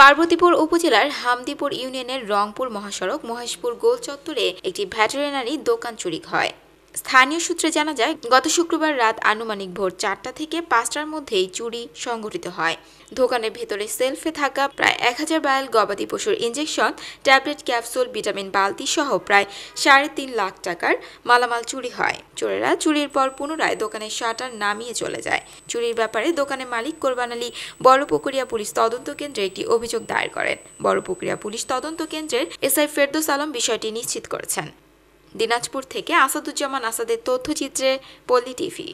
পার্বতীপুর উপজেলার হামদিপুর ইউনিয়নের রংপুর মহাসড়ক মহেশপুর গোল চত্বরে একটি ভ্যাটেরিনারি দোকান চুরি হয় স্থানীয় সূত্রে জানা যায় গত শুক্রবার রাত আনুমানিক ভোর চারটা থেকে পাঁচটার মধ্যেই চুরি সংঘটিত হয় দোকানের ভেতরে সেলফে থাকা প্রায় এক হাজার বায়াল গবাদি পশুর ইঞ্জেকশন ট্যাবলেট ক্যাপসুল ভিটামিন বালতি সহ প্রায় সাড়ে তিন লাখ টাকার মালামাল চুরি হয় চোরেরা চুরির পর পুনরায় দোকানের শাটার নামিয়ে চলে যায় চুরির ব্যাপারে দোকানের মালিক কোরবান আলী বড়পুকুরিয়া পুলিশ তদন্ত কেন্দ্রে একটি অভিযোগ দায়ের করেন বড়পুকুরিয়া পুলিশ তদন্ত কেন্দ্রের এসআই ফেরদোস আলম বিষয়টি নিশ্চিত করেছেন দিনাজপুর থেকে আসাদুজ্জামান আসাদের তথ্যচিত্রে পল্লী টিভি